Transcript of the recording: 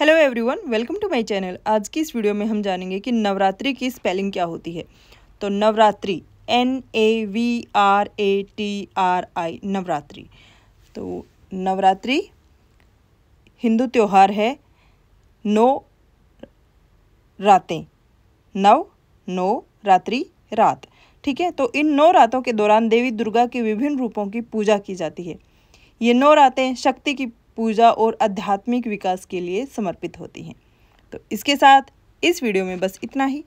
hello everyone welcome to my channel आज की इस वीडियो में हम जानेंगे कि नवरात्रि की स्पेलिंग क्या होती है तो Navratri N A V R A T R I Navratri तो नवरात्रि हिंदू त्यौहार है नौ रातें नव नौ रात्रि रात ठीक है तो इन नौ रातों के दौरान देवी दुर्गा के विभिन्न रूपों की पूजा की जाती है ये नौ रातें शक्ति की पूजा और आध्यात्मिक विकास के लिए समर्पित होती हैं तो इसके साथ इस वीडियो में बस इतना ही